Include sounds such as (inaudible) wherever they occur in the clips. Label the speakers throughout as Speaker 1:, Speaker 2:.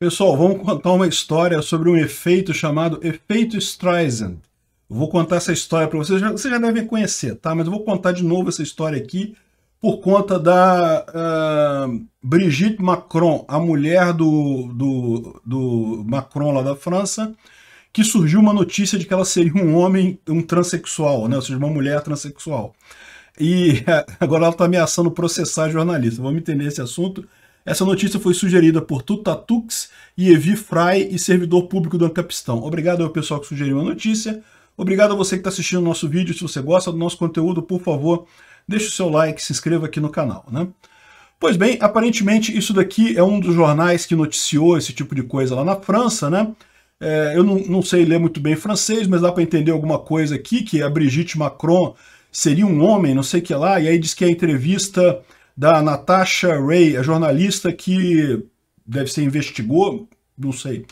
Speaker 1: Pessoal, vamos contar uma história sobre um efeito chamado efeito Streisand. Vou contar essa história para vocês, vocês já devem conhecer, tá? Mas eu vou contar de novo essa história aqui por conta da uh, Brigitte Macron, a mulher do, do, do Macron lá da França, que surgiu uma notícia de que ela seria um homem, um transexual, né? ou seja, uma mulher transexual. E (laughs) agora ela está ameaçando processar jornalista. Vamos entender esse assunto. Essa notícia foi sugerida por Tutatux, Evie Fry e servidor público do Ancapistão. Obrigado ao pessoal que sugeriu a notícia. Obrigado a você que está assistindo o nosso vídeo. Se você gosta do nosso conteúdo, por favor, deixe o seu like, se inscreva aqui no canal. Né? Pois bem, aparentemente isso daqui é um dos jornais que noticiou esse tipo de coisa lá na França, né? É, eu não, não, sei ler muito bem francês, mas dá para entender alguma coisa aqui, que a Brigitte Macron seria um homem, não sei o que lá, e aí diz que a entrevista da Natasha Ray, a jornalista que deve ser investigou, não sei,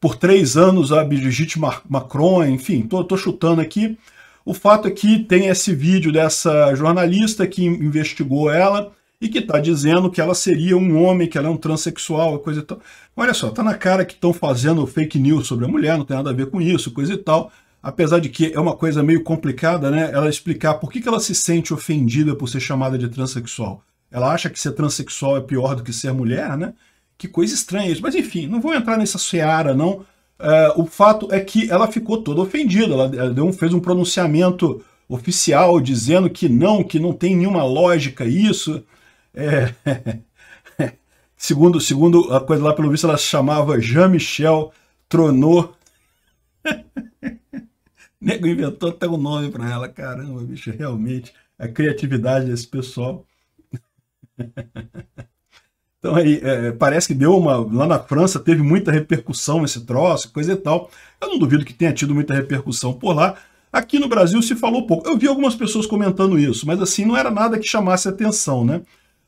Speaker 1: por três anos a Brigitte Macron, enfim, tô, tô chutando aqui. O fato é que tem esse vídeo dessa jornalista que investigou ela e que está dizendo que ela seria um homem, que ela é um transexual, coisa e tal. Olha só, tá na cara que estão fazendo fake news sobre a mulher, não tem nada a ver com isso, coisa e tal. Apesar de que é uma coisa meio complicada, né? Ela explicar por que, que ela se sente ofendida por ser chamada de transexual. Ela acha que ser transexual é pior do que ser mulher, né? Que coisa estranha isso. Mas enfim, não vou entrar nessa seara, não. É, o fato é que ela ficou toda ofendida. Ela deu, fez um pronunciamento oficial dizendo que não, que não tem nenhuma lógica isso. É, (laughs) segundo, segundo a coisa lá, pelo visto, ela se chamava Jean-Michel Tronot. (laughs) Nego inventou até um nome para ela. Caramba, bicho, realmente a criatividade desse pessoal. (laughs) Então aí, é, parece que deu uma. Lá na França teve muita repercussão esse troço, coisa e tal. Eu não duvido que tenha tido muita repercussão por lá. Aqui no Brasil se falou pouco. Eu vi algumas pessoas comentando isso, mas assim, não era nada que chamasse atenção, né?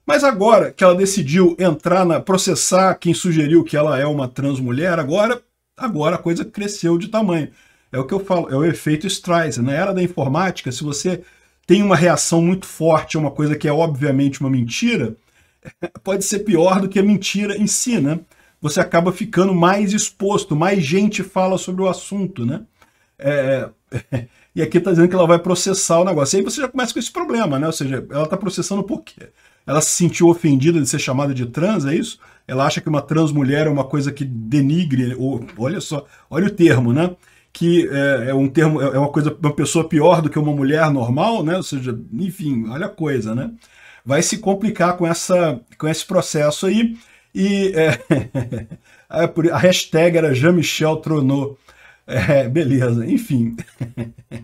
Speaker 1: Mas agora que ela decidiu entrar na. processar quem sugeriu que ela é uma trans mulher, agora, agora a coisa cresceu de tamanho. É o que eu falo, é o efeito Streisand. Na né? era da informática, se você tem uma reação muito forte a uma coisa que é obviamente uma mentira, (laughs) pode ser pior do que a mentira em si, né? Você acaba ficando mais exposto, mais gente fala sobre o assunto, né? É, (laughs) e aqui está dizendo que ela vai processar o negócio. E aí você já começa com esse problema, né? Ou seja, ela está processando por quê? Ela se sentiu ofendida de ser chamada de trans, é isso? Ela acha que uma trans mulher é uma coisa que denigre, ou, olha só, olha o termo, né? que é, é, um termo, é, é uma coisa, uma pessoa pior do que uma mulher normal, né? Ou seja, enfim, olha a coisa, né? Vai se complicar com, essa, com esse processo aí. E é, (laughs) a hashtag era Jean-Michel Tronou. É, beleza, enfim. (laughs)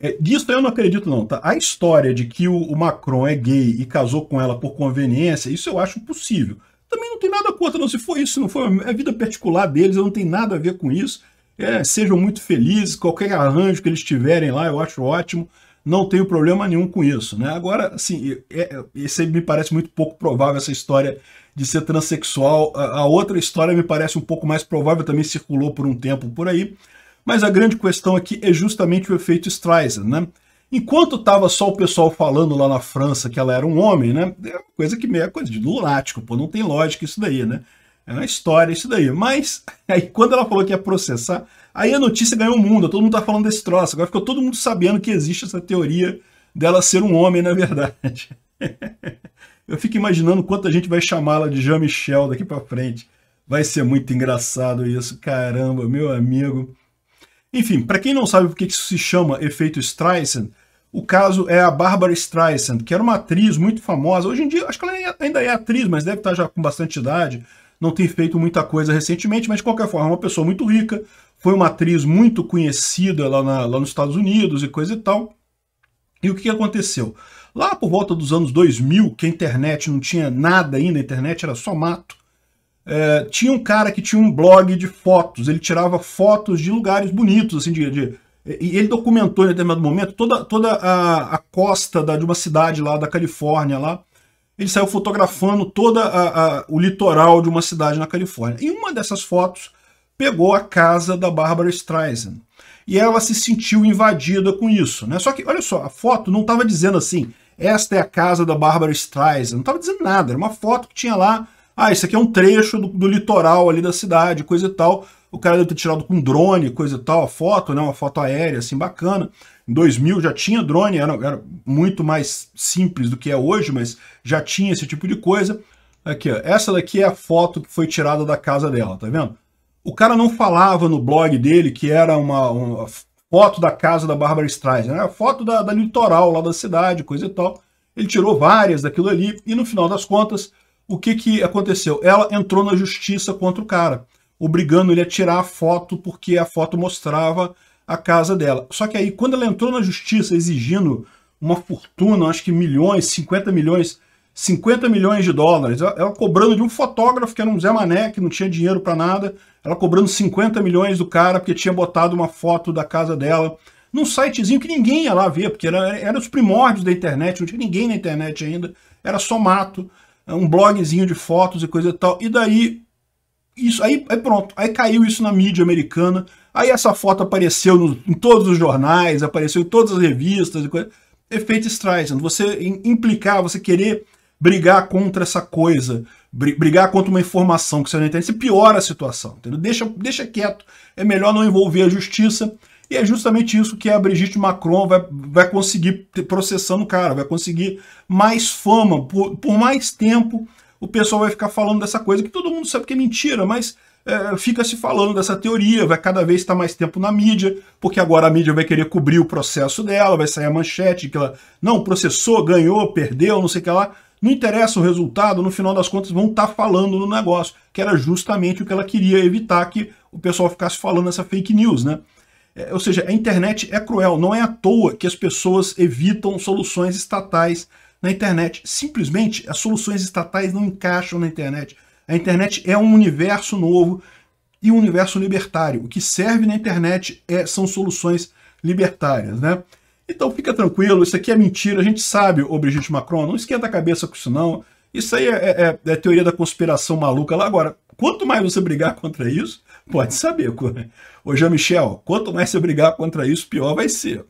Speaker 1: É, disso eu não acredito, não. Tá? A história de que o, o Macron é gay e casou com ela por conveniência, isso eu acho possível. Também não tem nada contra, não. Se for isso, se não foi a é vida particular deles, eu não tenho nada a ver com isso. É, sejam muito felizes, qualquer arranjo que eles tiverem lá, eu acho ótimo. Não tenho problema nenhum com isso, né? Agora, assim, é, é, esse aí me parece muito pouco provável, essa história de ser transexual. A, a outra história me parece um pouco mais provável, também circulou por um tempo por aí. Mas a grande questão aqui é justamente o efeito Streisand, né? Enquanto estava só o pessoal falando lá na França que ela era um homem, né? É coisa que meio é coisa de lunático, pô, não tem lógica isso daí, né? É uma história isso daí. Mas (laughs) aí quando ela falou que ia processar, aí a notícia ganhou o mundo, todo mundo tá falando desse troço. Agora ficou todo mundo sabendo que existe essa teoria dela ser um homem, na verdade. (laughs) Eu fico imaginando quanta gente vai chamá-la de Jean-Michel daqui para frente. Vai ser muito engraçado isso, caramba, meu amigo. Enfim, para quem não sabe por que isso se chama efeito Streisand, o caso é a Barbara Streisand, que era uma atriz muito famosa. Hoje em dia, acho que ela ainda é, é atriz, mas deve estar já com bastante idade. Não tem feito muita coisa recentemente, mas de qualquer forma, é uma pessoa muito rica. Foi uma atriz muito conhecida lá, na, lá nos Estados Unidos e coisa e tal. E o que aconteceu? Lá por volta dos anos 2000, que a internet não tinha nada ainda, a internet era só mato, é, tinha um cara que tinha um blog de fotos, ele tirava fotos de lugares bonitos, assim, de, de e ele documentou em determinado momento toda, toda a, a costa da, de uma cidade lá da Califórnia lá. Ele saiu fotografando todo o litoral de uma cidade na Califórnia. E uma dessas fotos pegou a casa da Barbara Streisand. E ela se sentiu invadida com isso. Né? Só que, olha só, a foto não estava dizendo assim, esta é a casa da Barbara Streisand. Não estava dizendo nada. Era uma foto que tinha lá ah, isso aqui é um trecho do, do litoral ali da cidade, coisa e tal. O cara deve ter tirado com drone, coisa e tal, a foto, né? Uma foto aérea, assim, bacana. Em 2000 já tinha drone, era, era muito mais simples do que é hoje, mas já tinha esse tipo de coisa. Aqui, ó. Essa daqui é a foto que foi tirada da casa dela, tá vendo? O cara não falava no blog dele que era uma, uma foto da casa da Barbara Streisand, né? foto da, da, litoral lá da cidade, coisa e tal. Ele tirou várias daquilo ali e no final das contas o que, que aconteceu? Ela entrou na justiça contra o cara, obrigando ele a tirar a foto porque a foto mostrava a casa dela. Só que aí, quando ela entrou na justiça exigindo uma fortuna, acho que milhões, 50 milhões, 50 milhões de dólares, ela, ela cobrando de um fotógrafo que era um Zé Mané, que não tinha dinheiro para nada, ela cobrando 50 milhões do cara porque tinha botado uma foto da casa dela num sitezinho que ninguém ia lá ver, porque era, era os primórdios da internet, não tinha ninguém na internet ainda, era só mato. É um blogzinho de fotos e coisa e tal. E daí, isso aí, é pronto, aí caiu isso na mídia americana. Aí essa foto apareceu no, em todos os jornais, apareceu em todas as revistas e coisa. Efeito Streisand, você implicar, você querer brigar contra essa coisa, brigar contra uma informação que você não entende, você piora a situação, entendeu? Deixa, deixa quieto, é melhor não envolver a justiça, e é justamente isso que a Brigitte Macron vai, vai conseguir processando o cara, vai conseguir mais fama. Por, por mais tempo, o pessoal vai ficar falando dessa coisa, que todo mundo sabe que é mentira, mas é, fica se falando dessa teoria, vai cada vez estar mais tempo na mídia, porque agora a mídia vai querer cobrir o processo dela, vai sair a manchete que ela não processou, ganhou, perdeu, não sei o que lá. Não interessa o resultado, no final das contas vão estar tá falando no negócio, que era justamente o que ela queria evitar que o pessoal ficasse falando essa fake news, né? É, ou seja, a internet é cruel, não é à toa que as pessoas evitam soluções estatais na internet. Simplesmente as soluções estatais não encaixam na internet. A internet é um universo novo e um universo libertário. O que serve na internet é, são soluções libertárias, né? Então fica tranquilo, isso aqui é mentira, a gente sabe, ô Brigitte Macron, não esquenta a cabeça com isso não. Isso aí é, é, é teoria da conspiração maluca lá agora. Quanto mais você brigar contra isso, pode saber. Ô Jean-Michel, quanto mais você brigar contra isso, pior vai ser.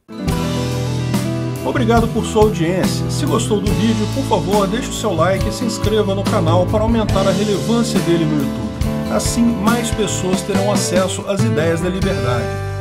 Speaker 1: Obrigado por sua audiência. Se gostou do vídeo, por favor, deixe o seu like e se inscreva no canal para aumentar a relevância dele no YouTube. Assim, mais pessoas terão acesso às ideias da liberdade